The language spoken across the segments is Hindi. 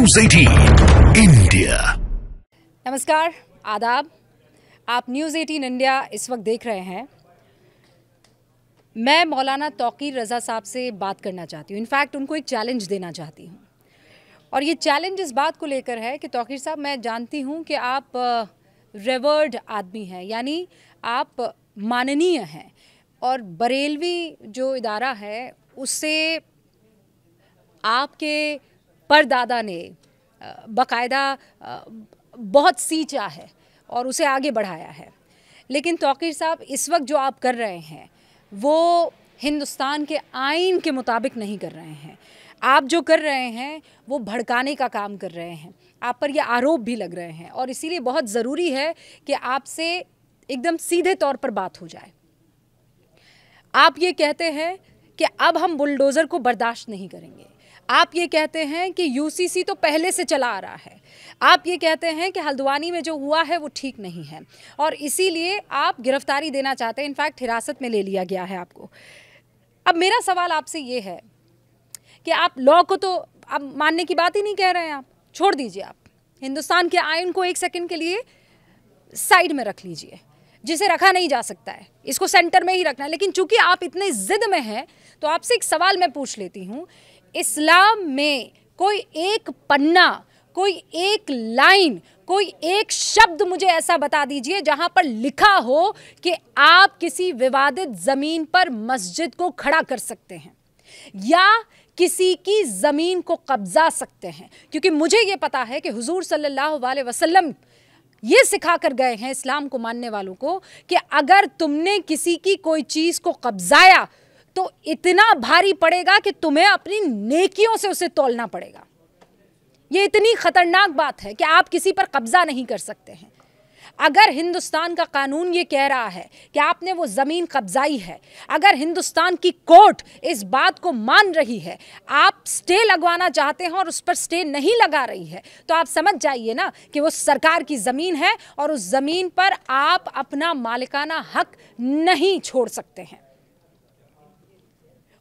न्यूज एटीन इंडिया नमस्कार आदाब आप न्यूज एटीन इंडिया इस वक्त देख रहे हैं मैं मौलाना तोकीर रज़ा साहब से बात करना चाहती हूँ इनफैक्ट उनको एक चैलेंज देना चाहती हूँ और ये चैलेंज इस बात को लेकर है कि तोकीर साहब मैं जानती हूँ कि आप रेवर्ड आदमी हैं यानी आप माननीय हैं और बरेलवी जो इदारा है उससे आपके दादा ने बाकायदा बहुत सींचा है और उसे आगे बढ़ाया है लेकिन तोकीर साहब इस वक्त जो आप कर रहे हैं वो हिंदुस्तान के आइन के मुताबिक नहीं कर रहे हैं आप जो कर रहे हैं वो भड़काने का काम कर रहे हैं आप पर यह आरोप भी लग रहे हैं और इसीलिए बहुत ज़रूरी है कि आपसे एकदम सीधे तौर पर बात हो जाए आप ये कहते हैं कि अब हम बुलडोज़र को बर्दाश्त नहीं करेंगे आप ये कहते हैं कि यूसीसी तो पहले से चला आ रहा है आप ये कहते हैं कि हल्द्वानी में जो हुआ है वो ठीक नहीं है और इसीलिए आप गिरफ्तारी देना चाहते हैं इनफैक्ट हिरासत में ले लिया गया है आपको अब मेरा सवाल आपसे ये है कि आप लॉ को तो अब मानने की बात ही नहीं कह रहे हैं आप छोड़ दीजिए आप हिंदुस्तान के आयन को एक सेकंड के लिए साइड में रख लीजिए जिसे रखा नहीं जा सकता है इसको सेंटर में ही रखना है लेकिन चूंकि आप इतने ज़िद में हैं तो आपसे एक सवाल मैं पूछ लेती हूँ इस्लाम में कोई एक पन्ना कोई एक लाइन कोई एक शब्द मुझे ऐसा बता दीजिए जहां पर लिखा हो कि आप किसी विवादित ज़मीन पर मस्जिद को खड़ा कर सकते हैं या किसी की ज़मीन को कब्जा सकते हैं क्योंकि मुझे ये पता है कि हुजूर सल्लल्लाहु अलैहि वसल्लम ये सिखा कर गए हैं इस्लाम को मानने वालों को कि अगर तुमने किसी की कोई चीज़ को कब्जाया तो इतना भारी पड़ेगा कि तुम्हें अपनी नेकियों से उसे तोलना पड़ेगा ये इतनी ख़तरनाक बात है कि आप किसी पर कब्ज़ा नहीं कर सकते हैं अगर हिंदुस्तान का कानून ये कह रहा है कि आपने वो ज़मीन कब्जाई है अगर हिंदुस्तान की कोर्ट इस बात को मान रही है आप स्टे लगवाना चाहते हैं और उस पर स्टे नहीं लगा रही है तो आप समझ जाइए ना कि वो सरकार की ज़मीन है और उस ज़मीन पर आप अपना मालिकाना हक नहीं छोड़ सकते हैं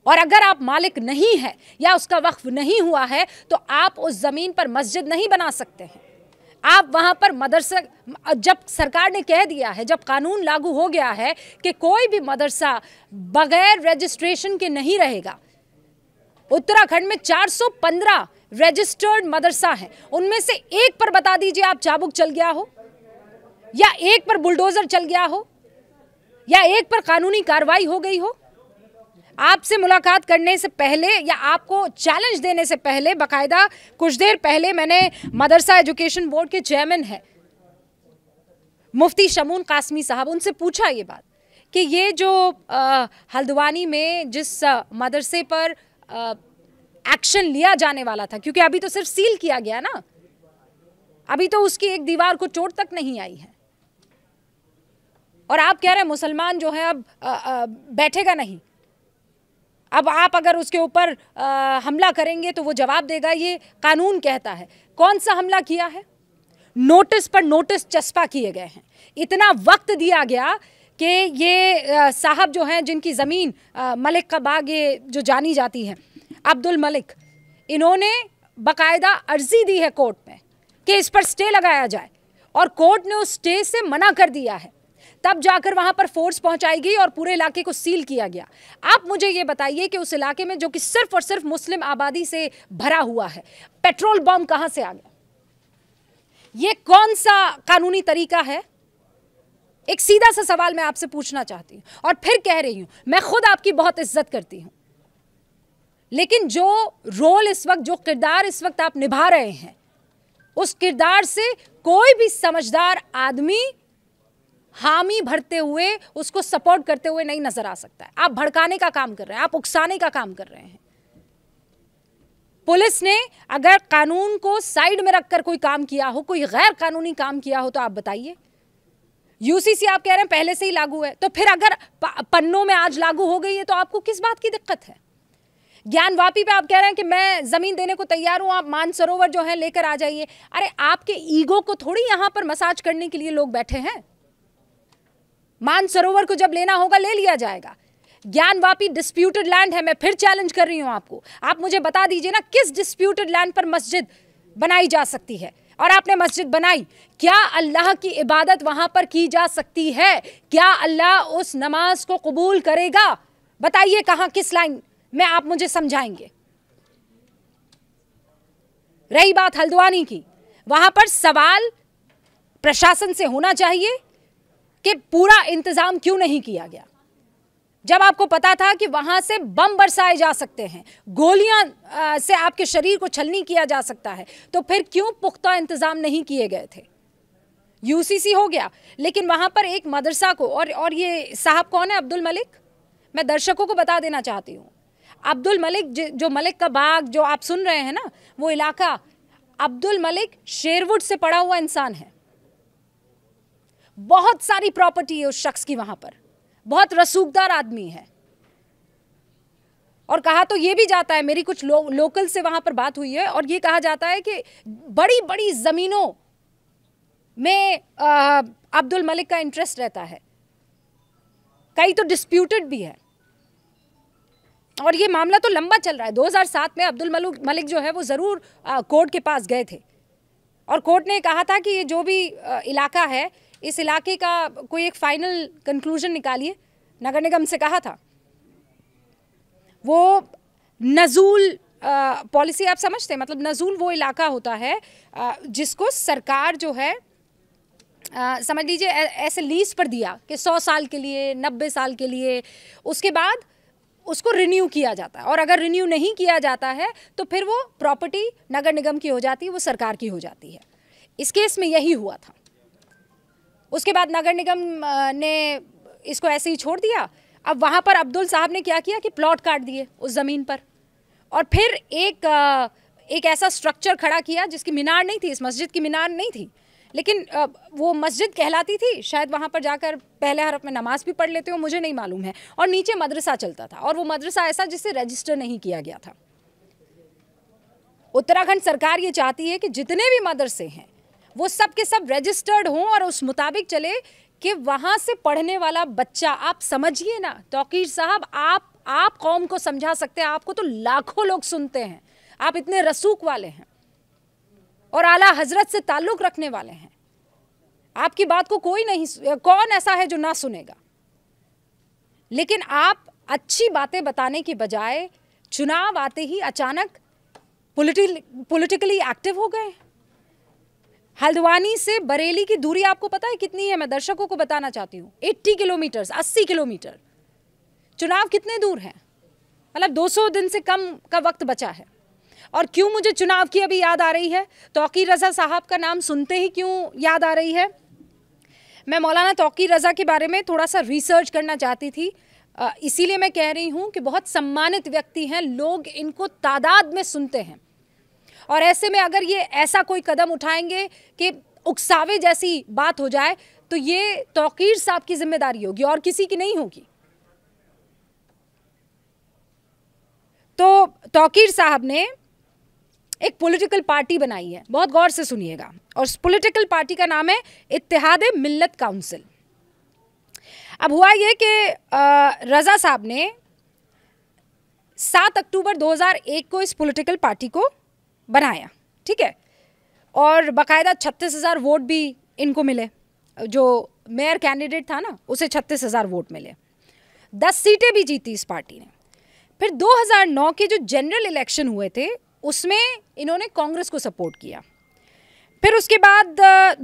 और अगर आप मालिक नहीं है या उसका वक्फ नहीं हुआ है तो आप उस ज़मीन पर मस्जिद नहीं बना सकते हैं आप वहाँ पर मदरसा जब सरकार ने कह दिया है जब कानून लागू हो गया है कि कोई भी मदरसा बगैर रजिस्ट्रेशन के नहीं रहेगा उत्तराखंड में 415 रजिस्टर्ड मदरसा हैं उनमें से एक पर बता दीजिए आप चाबुक चल गया हो या एक पर बुलडोज़र चल गया हो या एक पर कानूनी कार्रवाई हो गई हो आपसे मुलाकात करने से पहले या आपको चैलेंज देने से पहले बाकायदा कुछ देर पहले मैंने मदरसा एजुकेशन बोर्ड के चेयरमैन है मुफ्ती शमून कासमी साहब उनसे पूछा ये बात कि ये जो आ, हल्द्वानी में जिस आ, मदरसे पर एक्शन लिया जाने वाला था क्योंकि अभी तो सिर्फ सील किया गया ना अभी तो उसकी एक दीवार को चोट तक नहीं आई है और आप कह रहे हैं मुसलमान जो है अब आ, आ, बैठेगा नहीं अब आप अगर उसके ऊपर हमला करेंगे तो वो जवाब देगा ये कानून कहता है कौन सा हमला किया है नोटिस पर नोटिस चस्पा किए गए हैं इतना वक्त दिया गया कि ये साहब जो हैं जिनकी ज़मीन मलिक का बाग ये जो जानी जाती है अब्दुल मलिक इन्होंने बाकायदा अर्जी दी है कोर्ट में कि इस पर स्टे लगाया जाए और कोर्ट ने उस स्टे से मना कर दिया है तब जाकर वहां पर फोर्स पहुंचाई गई और पूरे इलाके को सील किया गया आप मुझे ये बताइए कि उस इलाके में जो कि सिर्फ और सिर्फ मुस्लिम आबादी से भरा हुआ है पेट्रोल बॉम्ब कहां से आ गया ये कौन सा कानूनी तरीका है एक सीधा सा सवाल मैं आपसे पूछना चाहती हूं और फिर कह रही हूं मैं खुद आपकी बहुत इज्जत करती हूं लेकिन जो रोल इस वक्त जो किरदार इस वक्त आप निभा रहे हैं उस किरदार से कोई भी समझदार आदमी हामी भरते हुए उसको सपोर्ट करते हुए नहीं नजर आ सकता है आप भड़काने का काम कर रहे हैं आप उकसाने का काम कर रहे हैं पुलिस ने अगर कानून को साइड में रखकर कोई काम किया हो कोई गैर कानूनी काम किया हो तो आप बताइए यूसीसी आप कह रहे हैं पहले से ही लागू है तो फिर अगर पन्नों में आज लागू हो गई है तो आपको किस बात की दिक्कत है ज्ञान वापी पे आप कह रहे हैं कि मैं जमीन देने को तैयार हूं आप मानसरोवर जो है लेकर आ जाइए अरे आपके ईगो को थोड़ी यहां पर मसाज करने के लिए लोग बैठे हैं मानसरोवर को जब लेना होगा ले लिया जाएगा ज्ञानवापी डिस्प्यूटेड लैंड है मैं फिर चैलेंज कर रही हूं आपको आप मुझे बता दीजिए ना किस डिस्प्यूटेड लैंड पर मस्जिद बनाई जा सकती है और आपने मस्जिद बनाई क्या अल्लाह की इबादत वहां पर की जा सकती है क्या अल्लाह उस नमाज को कबूल करेगा बताइए कहाँ किस लाइन में आप मुझे समझाएंगे रही बात हल्द्वानी की वहां पर सवाल प्रशासन से होना चाहिए कि पूरा इंतज़ाम क्यों नहीं किया गया जब आपको पता था कि वहां से बम बरसाए जा सकते हैं गोलियां से आपके शरीर को छलनी किया जा सकता है तो फिर क्यों पुख्ता इंतज़ाम नहीं किए गए थे यूसीसी हो गया लेकिन वहां पर एक मदरसा को और और ये साहब कौन है अब्दुल मलिक मैं दर्शकों को बता देना चाहती हूँ अब्दुल मलिक जो मलिक का बाग जो आप सुन रहे हैं ना वो इलाका अब्दुल मलिक शेरवुड से पड़ा हुआ इंसान है बहुत सारी प्रॉपर्टी है उस शख्स की वहां पर बहुत रसूखदार आदमी है और कहा तो ये भी जाता है मेरी कुछ लो, लोकल से वहां पर बात हुई है और ये कहा जाता है कि बड़ी बड़ी जमीनों में आ, अब्दुल मलिक का इंटरेस्ट रहता है कई तो डिस्प्यूटेड भी है और ये मामला तो लंबा चल रहा है 2007 में अब्दुल मलिक जो है वो ज़रूर कोर्ट के पास गए थे और कोर्ट ने कहा था कि ये जो भी आ, इलाका है इस इलाके का कोई एक फाइनल कंक्लूजन निकालिए नगर निगम से कहा था वो नजूल पॉलिसी आप समझते हैं मतलब नजूल वो इलाका होता है जिसको सरकार जो है आ, समझ लीजिए ऐसे लीज पर दिया कि सौ साल के लिए नब्बे साल के लिए उसके बाद उसको रिन्यू किया जाता है और अगर रिन्यू नहीं किया जाता है तो फिर वो प्रॉपर्टी नगर निगम की हो जाती है वो सरकार की हो जाती है इस केस में यही हुआ था उसके बाद नगर निगम ने इसको ऐसे ही छोड़ दिया अब वहाँ पर अब्दुल साहब ने क्या किया कि प्लॉट काट दिए उस ज़मीन पर और फिर एक एक ऐसा स्ट्रक्चर खड़ा किया जिसकी मीनार नहीं थी इस मस्जिद की मीनार नहीं थी लेकिन वो मस्जिद कहलाती थी शायद वहाँ पर जाकर पहले हरफ में नमाज़ भी पढ़ लेते हो मुझे नहीं मालूम है और नीचे मदरसा चलता था और वो मदरसा ऐसा जिसे रजिस्टर नहीं किया गया था उत्तराखंड सरकार ये चाहती है कि जितने भी मदरसे हैं वो सब के सब रजिस्टर्ड हों और उस मुताबिक चले कि वहाँ से पढ़ने वाला बच्चा आप समझिए ना तोकीर साहब आप आप कौम को समझा सकते हैं आपको तो लाखों लोग सुनते हैं आप इतने रसूख वाले हैं और आला हजरत से ताल्लुक़ रखने वाले हैं आपकी बात को कोई नहीं कौन ऐसा है जो ना सुनेगा लेकिन आप अच्छी बातें बताने के बजाय चुनाव आते ही अचानक पोलिटिकली एक्टिव हो गए हल्द्वानी से बरेली की दूरी आपको पता है कितनी है मैं दर्शकों को बताना चाहती हूँ 80 किलोमीटर 80 किलोमीटर चुनाव कितने दूर हैं मतलब 200 दिन से कम का वक्त बचा है और क्यों मुझे चुनाव की अभी याद आ रही है तोकीर रज़ा साहब का नाम सुनते ही क्यों याद आ रही है मैं मौलाना तोकीर रज़ा के बारे में थोड़ा सा रिसर्च करना चाहती थी इसीलिए मैं कह रही हूँ कि बहुत सम्मानित व्यक्ति हैं लोग इनको तादाद में सुनते हैं और ऐसे में अगर ये ऐसा कोई कदम उठाएंगे कि उकसावे जैसी बात हो जाए तो ये तोकीर साहब की जिम्मेदारी होगी और किसी की नहीं होगी तो तोकीर साहब ने एक पॉलिटिकल पार्टी बनाई है बहुत गौर से सुनिएगा और उस पोलिटिकल पार्टी का नाम है इतिहाद मिल्लत काउंसिल अब हुआ यह कि रज़ा साहब ने सात अक्टूबर 2001 को इस पॉलिटिकल पार्टी को बनाया ठीक है और बाकायदा छत्तीस हज़ार वोट भी इनको मिले जो मेयर कैंडिडेट था ना उसे छत्तीस हज़ार वोट मिले दस सीटें भी जीती इस पार्टी ने फिर 2009 के जो जनरल इलेक्शन हुए थे उसमें इन्होंने कांग्रेस को सपोर्ट किया फिर उसके बाद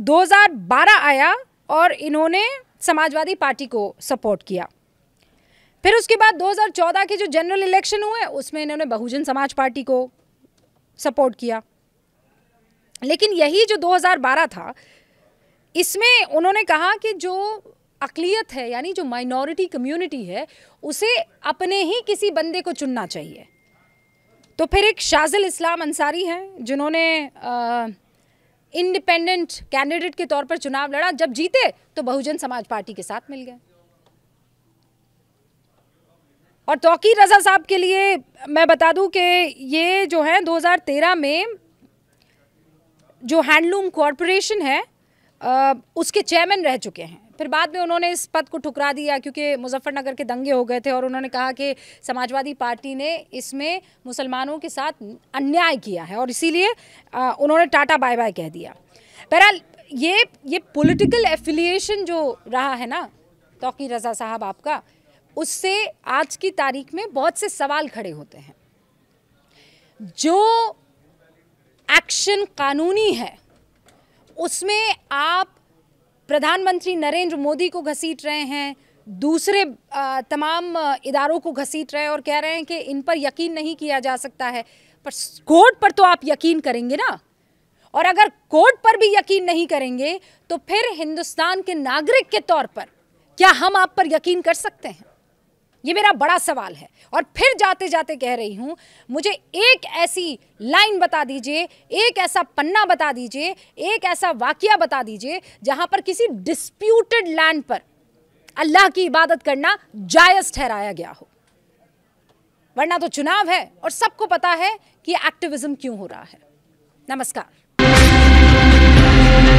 2012 आया और इन्होंने समाजवादी पार्टी को सपोर्ट किया फिर उसके बाद 2014 के जो जनरल इलेक्शन हुए उसमें इन्होंने बहुजन समाज पार्टी को सपोर्ट किया लेकिन यही जो 2012 था इसमें उन्होंने कहा कि जो अकलीत है यानी जो माइनॉरिटी कम्युनिटी है उसे अपने ही किसी बंदे को चुनना चाहिए तो फिर एक शाजिल इस्लाम अंसारी हैं जिन्होंने इंडिपेंडेंट कैंडिडेट के तौर पर चुनाव लड़ा जब जीते तो बहुजन समाज पार्टी के साथ मिल गए और तोकी रजा साहब के लिए मैं बता दूं कि ये जो है 2013 में जो हैंडलूम कॉरपोरेशन है उसके चेयरमैन रह चुके हैं फिर बाद में उन्होंने इस पद को ठुकरा दिया क्योंकि मुजफ्फरनगर के दंगे हो गए थे और उन्होंने कहा कि समाजवादी पार्टी ने इसमें मुसलमानों के साथ अन्याय किया है और इसीलिए उन्होंने टाटा बाय बाय कह दिया बहरहाल ये ये पॉलिटिकल एफिलिएशन जो रहा है ना तोकी रज़ा साहब आपका उससे आज की तारीख में बहुत से सवाल खड़े होते हैं जो एक्शन कानूनी है उसमें आप प्रधानमंत्री नरेंद्र मोदी को घसीट रहे हैं दूसरे तमाम इदारों को घसीट रहे हैं और कह रहे हैं कि इन पर यकीन नहीं किया जा सकता है पर कोर्ट पर तो आप यकीन करेंगे ना और अगर कोर्ट पर भी यकीन नहीं करेंगे तो फिर हिंदुस्तान के नागरिक के तौर पर क्या हम आप पर यकीन कर सकते हैं ये मेरा बड़ा सवाल है और फिर जाते जाते कह रही हूँ मुझे एक ऐसी लाइन बता दीजिए एक ऐसा पन्ना बता दीजिए एक ऐसा वाक्य बता दीजिए जहाँ पर किसी डिस्प्यूटेड लैंड पर अल्लाह की इबादत करना जायज़ ठहराया गया हो वरना तो चुनाव है और सबको पता है कि एक्टिविज्म क्यों हो रहा है नमस्कार